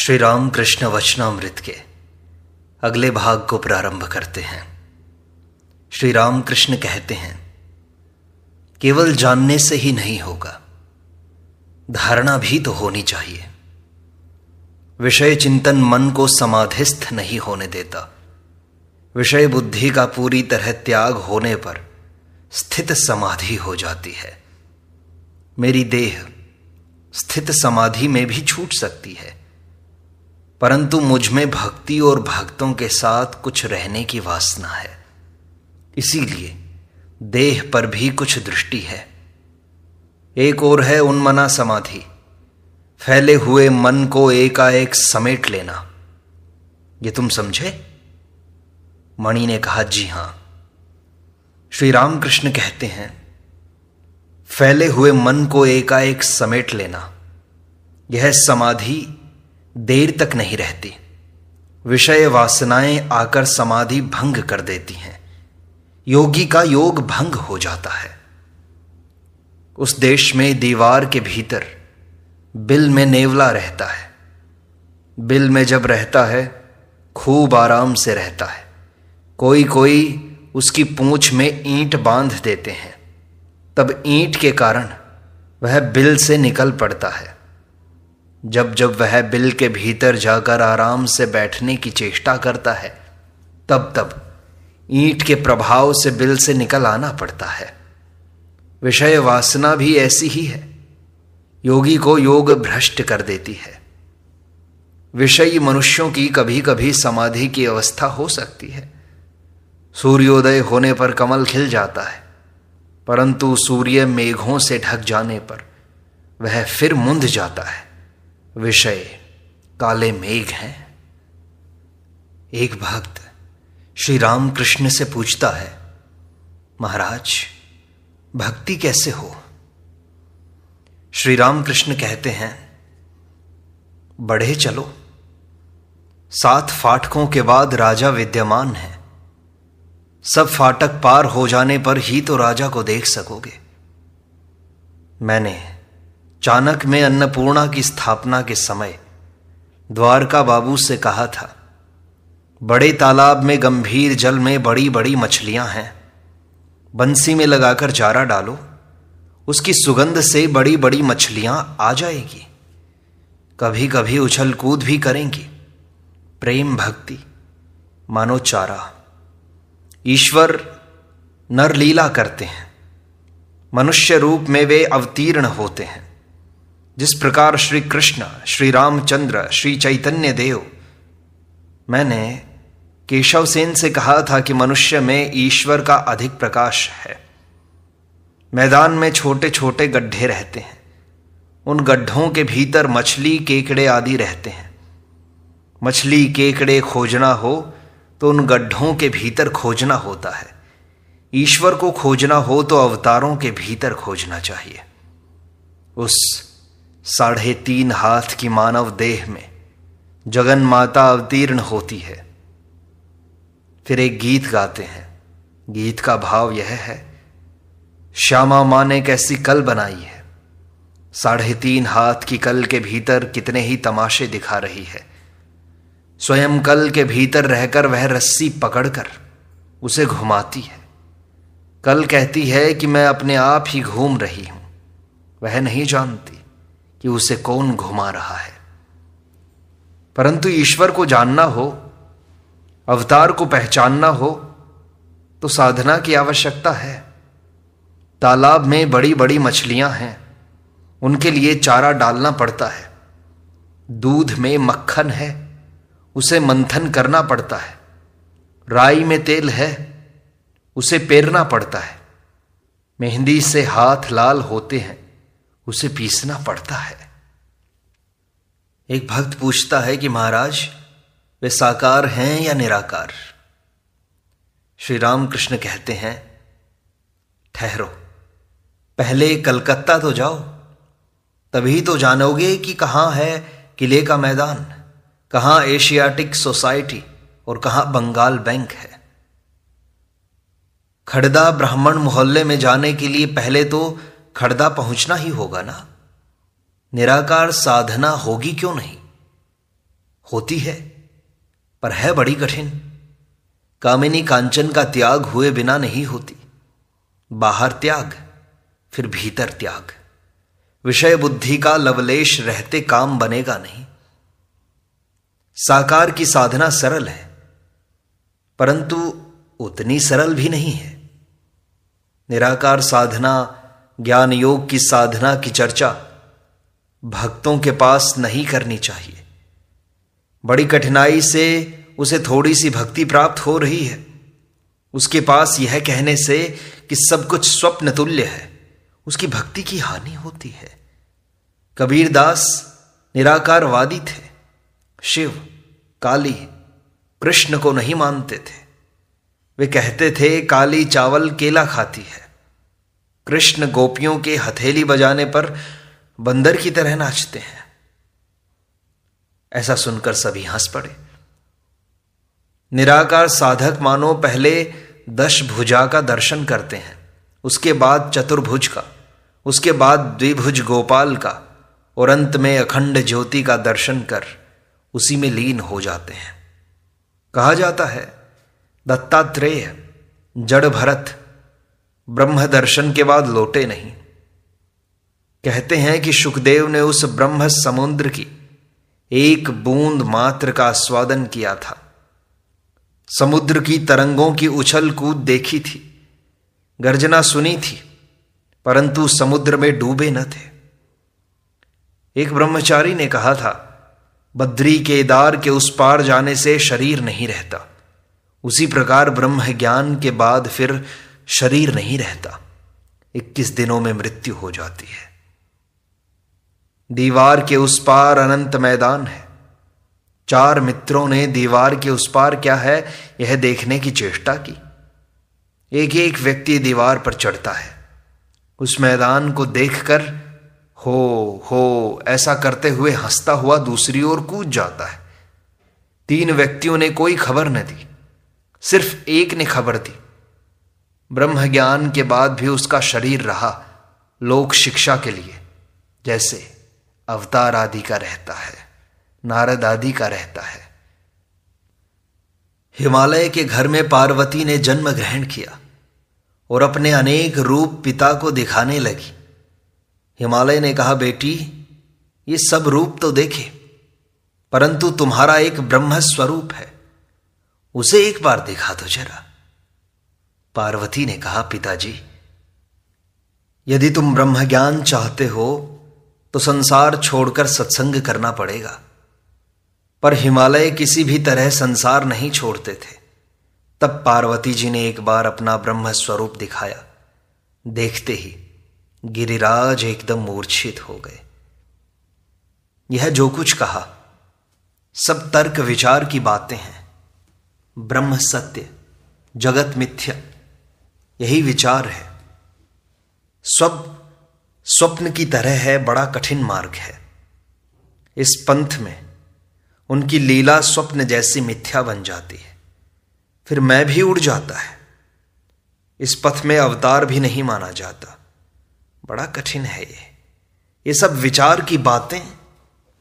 श्री रामकृष्ण वचनामृत के अगले भाग को प्रारंभ करते हैं श्री रामकृष्ण कहते हैं केवल जानने से ही नहीं होगा धारणा भी तो होनी चाहिए विषय चिंतन मन को समाधिस्थ नहीं होने देता विषय बुद्धि का पूरी तरह त्याग होने पर स्थित समाधि हो जाती है मेरी देह स्थित समाधि में भी छूट सकती है परंतु मुझ में भक्ति और भक्तों के साथ कुछ रहने की वासना है इसीलिए देह पर भी कुछ दृष्टि है एक और है उन्मना समाधि फैले हुए मन को एकाएक समेट लेना ये तुम समझे मणि ने कहा जी हां श्री रामकृष्ण कहते हैं फैले हुए मन को एकाएक समेट लेना यह समाधि देर तक नहीं रहती विषय वासनाएं आकर समाधि भंग कर देती हैं योगी का योग भंग हो जाता है उस देश में दीवार के भीतर बिल में नेवला रहता है बिल में जब रहता है खूब आराम से रहता है कोई कोई उसकी पूंछ में ईंट बांध देते हैं तब ईंट के कारण वह बिल से निकल पड़ता है जब जब वह बिल के भीतर जाकर आराम से बैठने की चेष्टा करता है तब तब ईंट के प्रभाव से बिल से निकल आना पड़ता है विषय वासना भी ऐसी ही है योगी को योग भ्रष्ट कर देती है विषयी मनुष्यों की कभी कभी समाधि की अवस्था हो सकती है सूर्योदय होने पर कमल खिल जाता है परंतु सूर्य मेघों से ढक जाने पर वह फिर मुंद जाता है विषय काले मेघ हैं एक भक्त श्री रामकृष्ण से पूछता है महाराज भक्ति कैसे हो श्री रामकृष्ण कहते हैं बढ़े चलो सात फाटकों के बाद राजा विद्यमान है सब फाटक पार हो जाने पर ही तो राजा को देख सकोगे मैंने चाणक में अन्नपूर्णा की स्थापना के समय द्वारका बाबू से कहा था बड़े तालाब में गंभीर जल में बड़ी बड़ी मछलियां हैं बंसी में लगाकर चारा डालो उसकी सुगंध से बड़ी बड़ी मछलियां आ जाएगी कभी कभी उछल कूद भी करेंगी प्रेम भक्ति मानो चारा ईश्वर नरलीला करते हैं मनुष्य रूप में वे अवतीर्ण होते हैं जिस प्रकार श्री कृष्ण श्री रामचंद्र श्री चैतन्य देव मैंने केशव सेन से कहा था कि मनुष्य में ईश्वर का अधिक प्रकाश है मैदान में छोटे छोटे गड्ढे रहते हैं उन गड्ढों के भीतर मछली केकड़े आदि रहते हैं मछली केकड़े खोजना हो तो उन गड्ढों के भीतर खोजना होता है ईश्वर को खोजना हो तो अवतारों के भीतर खोजना चाहिए उस साढ़े तीन हाथ की मानव देह में जगन माता अवतीर्ण होती है फिर एक गीत गाते हैं गीत का भाव यह है श्यामा मां ने कैसी कल बनाई है साढ़े तीन हाथ की कल के भीतर कितने ही तमाशे दिखा रही है स्वयं कल के भीतर रहकर वह रस्सी पकड़कर उसे घुमाती है कल कहती है कि मैं अपने आप ही घूम रही हूं वह नहीं जानती कि उसे कौन घुमा रहा है परंतु ईश्वर को जानना हो अवतार को पहचानना हो तो साधना की आवश्यकता है तालाब में बड़ी बड़ी मछलियां हैं उनके लिए चारा डालना पड़ता है दूध में मक्खन है उसे मंथन करना पड़ता है राई में तेल है उसे पेरना पड़ता है मेहंदी से हाथ लाल होते हैं उसे पीसना पड़ता है एक भक्त पूछता है कि महाराज वे साकार हैं या निराकार श्री रामकृष्ण कहते हैं ठहरो पहले कलकत्ता तो जाओ तभी तो जानोगे कि कहां है किले का मैदान कहां एशियाटिक सोसाइटी और कहां बंगाल बैंक है खड़दा ब्राह्मण मोहल्ले में जाने के लिए पहले तो खड़दा पहुंचना ही होगा ना निराकार साधना होगी क्यों नहीं होती है पर है बड़ी कठिन कामिनी कांचन का त्याग हुए बिना नहीं होती बाहर त्याग फिर भीतर त्याग विषय बुद्धि का लवलेश रहते काम बनेगा नहीं साकार की साधना सरल है परंतु उतनी सरल भी नहीं है निराकार साधना ज्ञान योग की साधना की चर्चा भक्तों के पास नहीं करनी चाहिए बड़ी कठिनाई से उसे थोड़ी सी भक्ति प्राप्त हो रही है उसके पास यह कहने से कि सब कुछ स्वप्न तुल्य है उसकी भक्ति की हानि होती है कबीरदास निराकारवादी थे शिव काली कृष्ण को नहीं मानते थे वे कहते थे काली चावल केला खाती है कृष्ण गोपियों के हथेली बजाने पर बंदर की तरह नाचते हैं ऐसा सुनकर सभी हंस पड़े निराकार साधक मानो पहले दश भुजा का दर्शन करते हैं उसके बाद चतुर्भुज का उसके बाद द्विभुज गोपाल का और अंत में अखंड ज्योति का दर्शन कर उसी में लीन हो जाते हैं कहा जाता है दत्तात्रेय जड़ भरत ब्रह्म दर्शन के बाद लौटे नहीं कहते हैं कि सुखदेव ने उस ब्रह्म समुद्र की एक बूंद मात्र का स्वादन किया था समुद्र की तरंगों की उछल कूद देखी थी गर्जना सुनी थी परंतु समुद्र में डूबे न थे एक ब्रह्मचारी ने कहा था बद्री केदार के उस पार जाने से शरीर नहीं रहता उसी प्रकार ब्रह्म ज्ञान के बाद फिर शरीर नहीं रहता इक्कीस दिनों में मृत्यु हो जाती है दीवार के उस पार अनंत मैदान है चार मित्रों ने दीवार के उस पार क्या है यह देखने की चेष्टा की एक एक व्यक्ति दीवार पर चढ़ता है उस मैदान को देखकर हो हो ऐसा करते हुए हंसता हुआ दूसरी ओर कूद जाता है तीन व्यक्तियों ने कोई खबर न दी सिर्फ एक ने खबर दी ब्रह्म ज्ञान के बाद भी उसका शरीर रहा लोक शिक्षा के लिए जैसे अवतार आदि का रहता है नारद आदि का रहता है हिमालय के घर में पार्वती ने जन्म ग्रहण किया और अपने अनेक रूप पिता को दिखाने लगी हिमालय ने कहा बेटी ये सब रूप तो देखे परंतु तुम्हारा एक ब्रह्म स्वरूप है उसे एक बार दिखा दो जरा पार्वती ने कहा पिताजी यदि तुम ब्रह्म ज्ञान चाहते हो तो संसार छोड़कर सत्संग करना पड़ेगा पर हिमालय किसी भी तरह संसार नहीं छोड़ते थे तब पार्वती जी ने एक बार अपना ब्रह्म स्वरूप दिखाया देखते ही गिरिराज एकदम मूर्छित हो गए यह जो कुछ कहा सब तर्क विचार की बातें हैं ब्रह्म सत्य जगत मिथ्या यही विचार है सब स्वप्न की तरह है बड़ा कठिन मार्ग है इस पंथ में उनकी लीला स्वप्न जैसी मिथ्या बन जाती है फिर मैं भी उड़ जाता है इस पथ में अवतार भी नहीं माना जाता बड़ा कठिन है ये ये सब विचार की बातें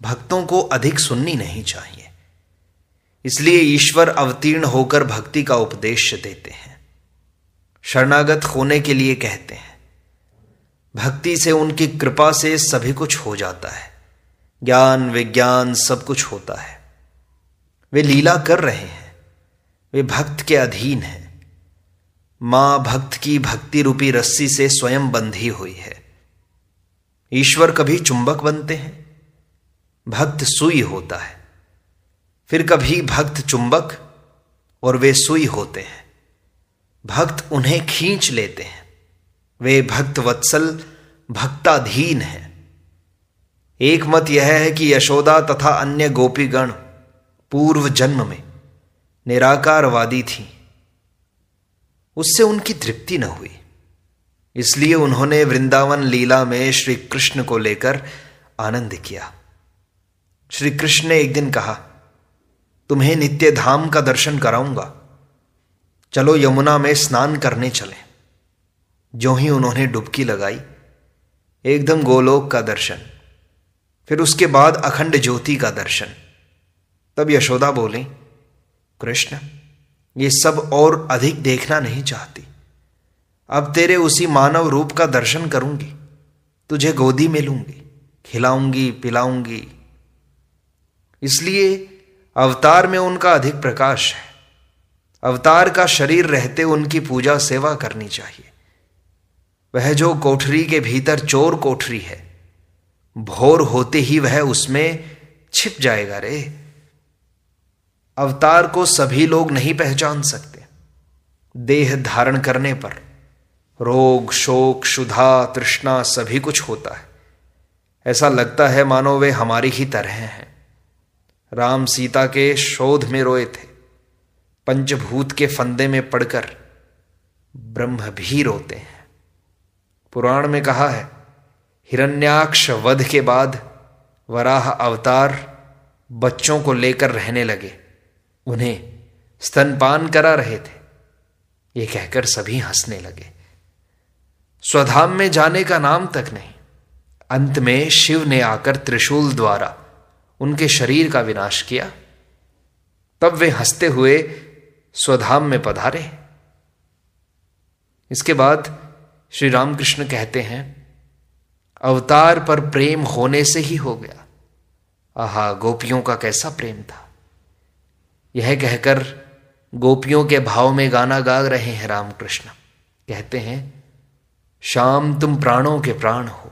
भक्तों को अधिक सुननी नहीं चाहिए इसलिए ईश्वर अवतीर्ण होकर भक्ति का उपदेश देते हैं शरणागत होने के लिए कहते हैं भक्ति से उनकी कृपा से सभी कुछ हो जाता है ज्ञान विज्ञान सब कुछ होता है वे लीला कर रहे हैं वे भक्त के अधीन हैं मां भक्त की भक्ति रूपी रस्सी से स्वयं बंधी हुई है ईश्वर कभी चुंबक बनते हैं भक्त सुई होता है फिर कभी भक्त चुंबक और वे सुई होते हैं भक्त उन्हें खींच लेते हैं वे भक्त वत्सल भक्ताधीन है एक मत यह है कि यशोदा तथा अन्य गोपीगण पूर्व जन्म में निराकारवादी थी उससे उनकी तृप्ति न हुई इसलिए उन्होंने वृंदावन लीला में श्री कृष्ण को लेकर आनंद किया श्री कृष्ण ने एक दिन कहा तुम्हें नित्य धाम का दर्शन कराऊंगा चलो यमुना में स्नान करने चले जो ही उन्होंने डुबकी लगाई एकदम गोलोक का दर्शन फिर उसके बाद अखंड ज्योति का दर्शन तब यशोदा बोले कृष्ण ये सब और अधिक देखना नहीं चाहती अब तेरे उसी मानव रूप का दर्शन करूंगी तुझे गोदी में लूंगी खिलाऊंगी पिलाऊंगी इसलिए अवतार में उनका अधिक प्रकाश है अवतार का शरीर रहते उनकी पूजा सेवा करनी चाहिए वह जो कोठरी के भीतर चोर कोठरी है भोर होते ही वह उसमें छिप जाएगा रे अवतार को सभी लोग नहीं पहचान सकते देह धारण करने पर रोग शोक क्षुधा तृष्णा सभी कुछ होता है ऐसा लगता है मानो वे हमारी ही तरह हैं राम सीता के शोध में रोए थे पंचभूत के फंदे में पड़कर ब्रह्म भी रोते हैं पुराण में कहा है हिरण्याक्ष वध के बाद वराह अवतार बच्चों को लेकर रहने लगे उन्हें स्तनपान करा रहे थे ये कहकर सभी हंसने लगे स्वधाम में जाने का नाम तक नहीं अंत में शिव ने आकर त्रिशूल द्वारा उनके शरीर का विनाश किया तब वे हंसते हुए स्वधाम में पधारे इसके बाद श्री रामकृष्ण कहते हैं अवतार पर प्रेम होने से ही हो गया आहा गोपियों का कैसा प्रेम था यह कहकर गोपियों के भाव में गाना गा रहे हैं रामकृष्ण कहते हैं श्याम तुम प्राणों के प्राण हो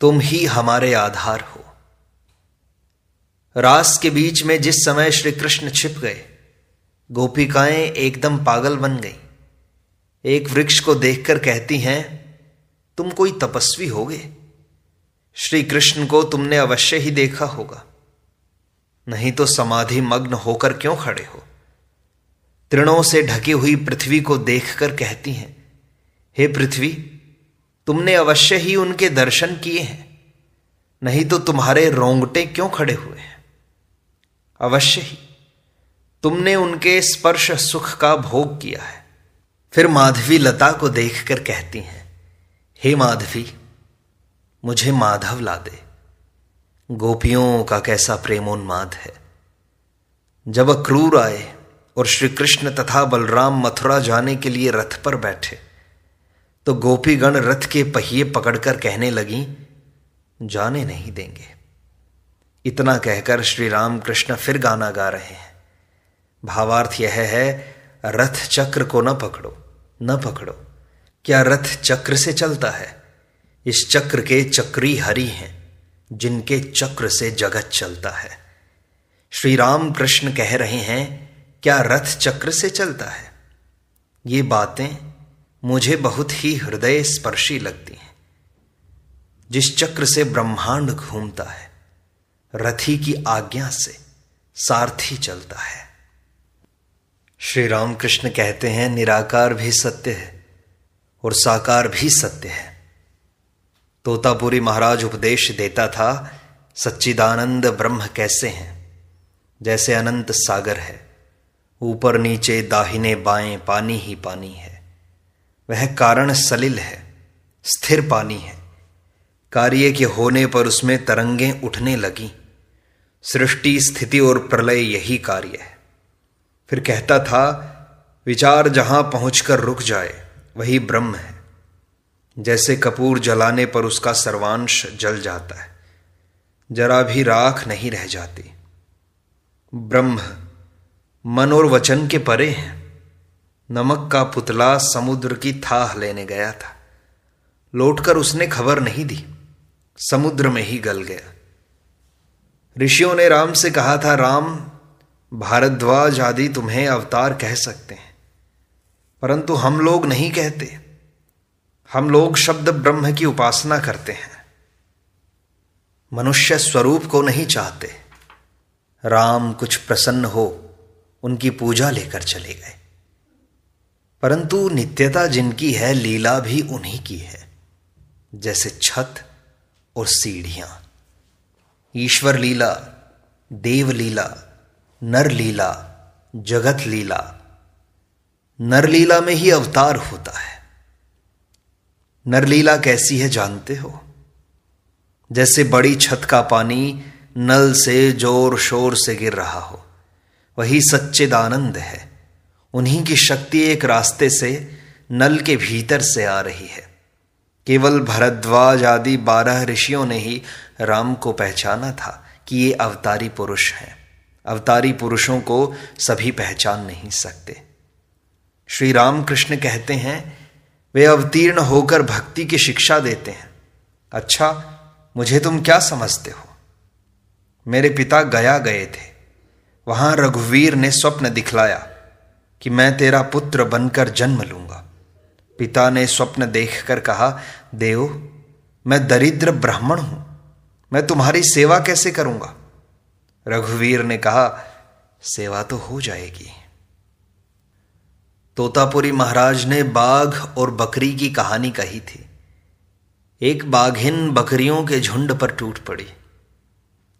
तुम ही हमारे आधार हो रास के बीच में जिस समय श्री कृष्ण छिप गए गोपिकाएं एकदम पागल बन गई एक वृक्ष को देखकर कहती हैं तुम कोई तपस्वी होगे श्री कृष्ण को तुमने अवश्य ही देखा होगा नहीं तो समाधि मग्न होकर क्यों खड़े हो तृणों से ढकी हुई पृथ्वी को देखकर कहती हैं हे पृथ्वी तुमने अवश्य ही उनके दर्शन किए हैं नहीं तो तुम्हारे रोंगटे क्यों खड़े हुए हैं अवश्य ही तुमने उनके स्पर्श सुख का भोग किया है फिर माधवी लता को देखकर कहती हैं हे माधवी मुझे माधव ला दे गोपियों का कैसा प्रेमोन्माद है जब अक्रूर आए और श्री कृष्ण तथा बलराम मथुरा जाने के लिए रथ पर बैठे तो गोपीगण रथ के पहिए पकड़कर कहने लगी जाने नहीं देंगे इतना कहकर श्री राम कृष्ण फिर गाना गा रहे हैं भावार्थ यह है रथ चक्र को न पकड़ो न पकड़ो क्या रथ चक्र से चलता है इस चक्र के चक्री हरि हैं जिनके चक्र से जगत चलता है श्री राम कृष्ण कह रहे हैं क्या रथ चक्र से चलता है ये बातें मुझे बहुत ही हृदय स्पर्शी लगती हैं जिस चक्र से ब्रह्मांड घूमता है रथी की आज्ञा से सारथी चलता है श्री रामकृष्ण कहते हैं निराकार भी सत्य है और साकार भी सत्य है तोतापुरी महाराज उपदेश देता था सच्चिदानंद ब्रह्म कैसे हैं जैसे अनंत सागर है ऊपर नीचे दाहिने बाएं पानी ही पानी है वह कारण सलिल है स्थिर पानी है कार्य के होने पर उसमें तरंगें उठने लगीं सृष्टि स्थिति और प्रलय यही कार्य है फिर कहता था विचार जहां पहुंचकर रुक जाए वही ब्रह्म है जैसे कपूर जलाने पर उसका सर्वांश जल जाता है जरा भी राख नहीं रह जाती ब्रह्म मन और वचन के परे हैं नमक का पुतला समुद्र की थाह लेने गया था लौटकर उसने खबर नहीं दी समुद्र में ही गल गया ऋषियों ने राम से कहा था राम भारद्वाज आदि तुम्हें अवतार कह सकते हैं परंतु हम लोग नहीं कहते हम लोग शब्द ब्रह्म की उपासना करते हैं मनुष्य स्वरूप को नहीं चाहते राम कुछ प्रसन्न हो उनकी पूजा लेकर चले गए परंतु नित्यता जिनकी है लीला भी उन्हीं की है जैसे छत और सीढ़ियां ईश्वर लीला देव लीला नर लीला जगत लीला नरलीला में ही अवतार होता है नरलीला कैसी है जानते हो जैसे बड़ी छत का पानी नल से जोर शोर से गिर रहा हो वही सच्चिदानंद है उन्हीं की शक्ति एक रास्ते से नल के भीतर से आ रही है केवल भरद्वाज आदि बारह ऋषियों ने ही राम को पहचाना था कि ये अवतारी पुरुष हैं अवतारी पुरुषों को सभी पहचान नहीं सकते श्री राम कृष्ण कहते हैं वे अवतीर्ण होकर भक्ति की शिक्षा देते हैं अच्छा मुझे तुम क्या समझते हो मेरे पिता गया गए थे वहां रघुवीर ने स्वप्न दिखलाया कि मैं तेरा पुत्र बनकर जन्म लूंगा पिता ने स्वप्न देखकर कहा देव मैं दरिद्र ब्राह्मण हूं मैं तुम्हारी सेवा कैसे करूंगा रघुवीर ने कहा सेवा तो हो जाएगी तोतापुरी महाराज ने बाघ और बकरी की कहानी कही थी एक बाघिन बकरियों के झुंड पर टूट पड़ी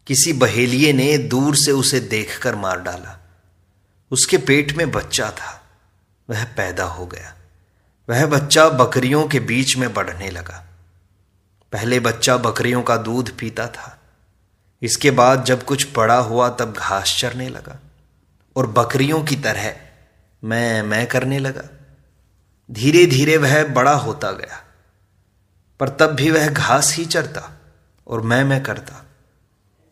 किसी बहेलिए ने दूर से उसे देखकर मार डाला उसके पेट में बच्चा था वह पैदा हो गया वह बच्चा बकरियों के बीच में बढ़ने लगा पहले बच्चा बकरियों का दूध पीता था इसके बाद जब कुछ बड़ा हुआ तब घास चरने लगा और बकरियों की तरह मैं मैं करने लगा धीरे धीरे वह बड़ा होता गया पर तब भी वह घास ही चरता और मैं मैं करता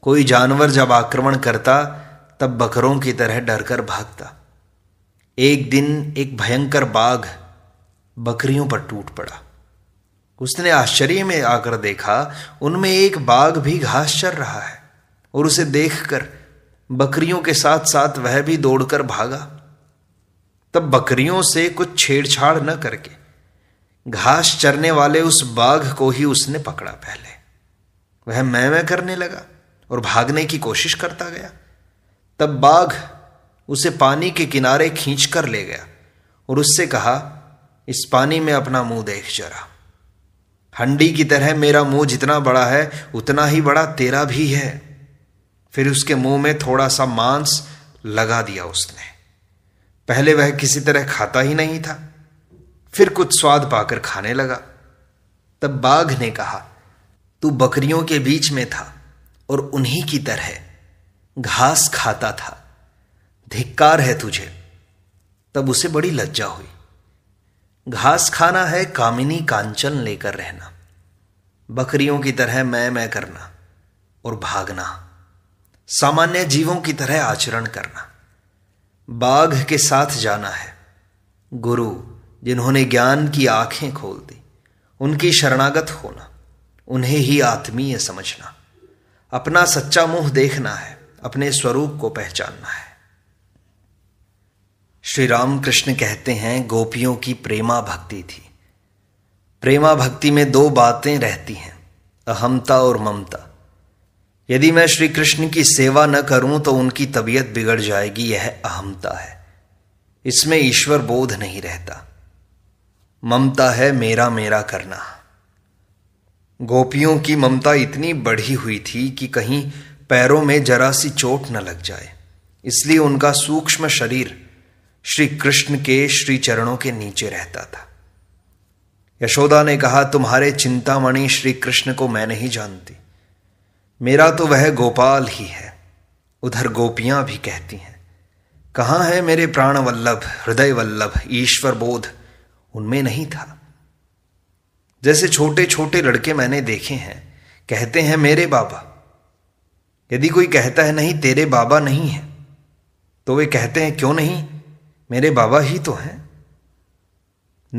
कोई जानवर जब आक्रमण करता तब बकरों की तरह डरकर भागता एक दिन एक भयंकर बाघ बकरियों पर टूट पड़ा उसने आश्चर्य में आकर देखा उनमें एक बाघ भी घास चर रहा है और उसे देखकर बकरियों के साथ साथ वह भी दौड़कर भागा तब बकरियों से कुछ छेड़छाड़ न करके घास चरने वाले उस बाघ को ही उसने पकड़ा पहले वह मैं मैं करने लगा और भागने की कोशिश करता गया तब बाघ उसे पानी के किनारे खींच कर ले गया और उससे कहा इस पानी में अपना मुंह देख जरा हंडी की तरह मेरा मुंह जितना बड़ा है उतना ही बड़ा तेरा भी है फिर उसके मुंह में थोड़ा सा मांस लगा दिया उसने पहले वह किसी तरह खाता ही नहीं था फिर कुछ स्वाद पाकर खाने लगा तब बाघ ने कहा तू बकरियों के बीच में था और उन्हीं की तरह घास खाता था धिक्कार है तुझे तब उसे बड़ी लज्जा हुई घास खाना है कामिनी कांचन लेकर रहना बकरियों की तरह मैं मैं करना और भागना सामान्य जीवों की तरह आचरण करना बाघ के साथ जाना है गुरु जिन्होंने ज्ञान की आंखें खोल दी उनकी शरणागत होना उन्हें ही आत्मीय समझना अपना सच्चा मुंह देखना है अपने स्वरूप को पहचानना है श्री रामकृष्ण कहते हैं गोपियों की प्रेमा भक्ति थी प्रेमा भक्ति में दो बातें रहती हैं अहमता और ममता यदि मैं श्री कृष्ण की सेवा न करूं तो उनकी तबीयत बिगड़ जाएगी यह अहमता है इसमें ईश्वर बोध नहीं रहता ममता है मेरा मेरा करना गोपियों की ममता इतनी बढ़ी हुई थी कि कहीं पैरों में जरा सी चोट न लग जाए इसलिए उनका सूक्ष्म शरीर श्री कृष्ण के श्री चरणों के नीचे रहता था यशोदा ने कहा तुम्हारे चिंतामणि श्री कृष्ण को मैं नहीं जानती मेरा तो वह गोपाल ही है उधर गोपियां भी कहती हैं कहाँ है मेरे प्राण वल्लभ हृदय वल्लभ ईश्वर बोध उनमें नहीं था जैसे छोटे छोटे लड़के मैंने देखे हैं कहते हैं मेरे बाबा यदि कोई कहता है नहीं तेरे बाबा नहीं है तो वे कहते हैं क्यों नहीं मेरे बाबा ही तो हैं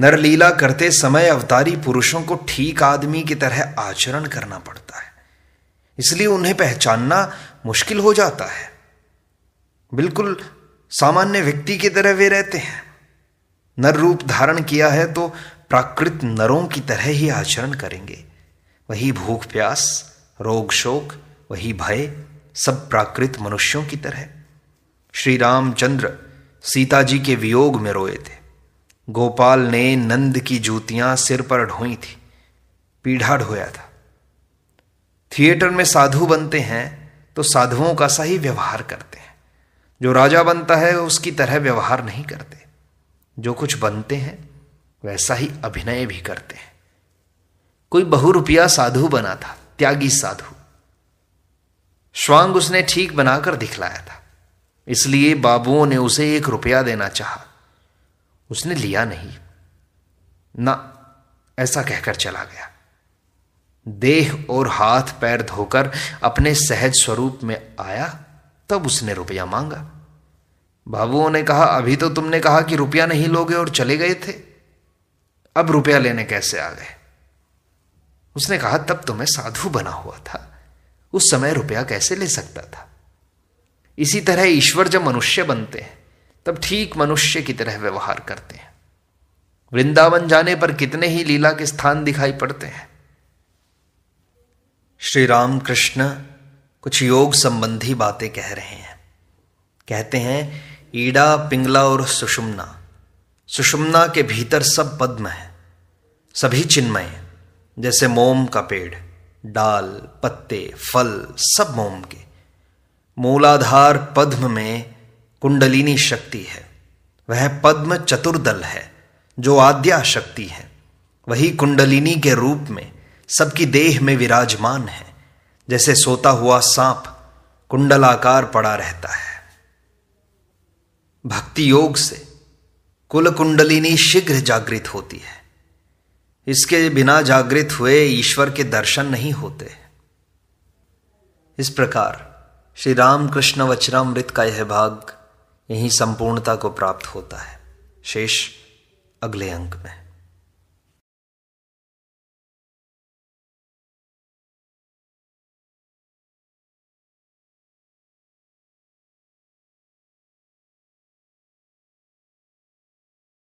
नरलीला करते समय अवतारी पुरुषों को ठीक आदमी की तरह आचरण करना पड़ता है इसलिए उन्हें पहचानना मुश्किल हो जाता है बिल्कुल सामान्य व्यक्ति की तरह वे रहते हैं नर रूप धारण किया है तो प्राकृत नरों की तरह ही आचरण करेंगे वही भूख प्यास रोग शोक वही भय सब प्राकृत मनुष्यों की तरह श्री रामचंद्र सीता जी के वियोग में रोए थे गोपाल ने नंद की जूतियां सिर पर ढोई थी पीढ़ा ढोया था थिएटर में साधु बनते हैं तो साधुओं का सही व्यवहार करते हैं जो राजा बनता है उसकी तरह व्यवहार नहीं करते जो कुछ बनते हैं वैसा ही अभिनय भी करते हैं कोई बहु रुपया साधु बना था त्यागी साधु श्वांग उसने ठीक बनाकर दिखलाया था इसलिए बाबुओं ने उसे एक रुपया देना चाहा उसने लिया नहीं ना ऐसा कहकर चला गया देह और हाथ पैर धोकर अपने सहज स्वरूप में आया तब उसने रुपया मांगा बाबुओं ने कहा अभी तो तुमने कहा कि रुपया नहीं लोगे और चले गए थे अब रुपया लेने कैसे आ गए उसने कहा तब तुम्हें तो साधु बना हुआ था उस समय रुपया कैसे ले सकता था इसी तरह ईश्वर जब मनुष्य बनते हैं तब ठीक मनुष्य की तरह व्यवहार करते हैं वृंदावन जाने पर कितने ही लीला के स्थान दिखाई पड़ते हैं श्री राम कृष्ण कुछ योग संबंधी बातें कह रहे हैं कहते हैं ईड़ा पिंगला और सुषुम्ना सुषुम्ना के भीतर सब पद्म है सभी चिन्मय जैसे मोम का पेड़ डाल पत्ते फल सब मोम के मूलाधार पद्म में कुंडलिनी शक्ति है वह पद्म चतुर्दल है जो आद्या शक्ति है वही कुंडलिनी के रूप में सबकी देह में विराजमान है जैसे सोता हुआ सांप कुंडलाकार पड़ा रहता है भक्ति योग से कुल कुंडलिनी शीघ्र जागृत होती है इसके बिना जागृत हुए ईश्वर के दर्शन नहीं होते इस प्रकार श्री रामकृष्ण मृत का यह भाग यहीं संपूर्णता को प्राप्त होता है शेष अगले अंक में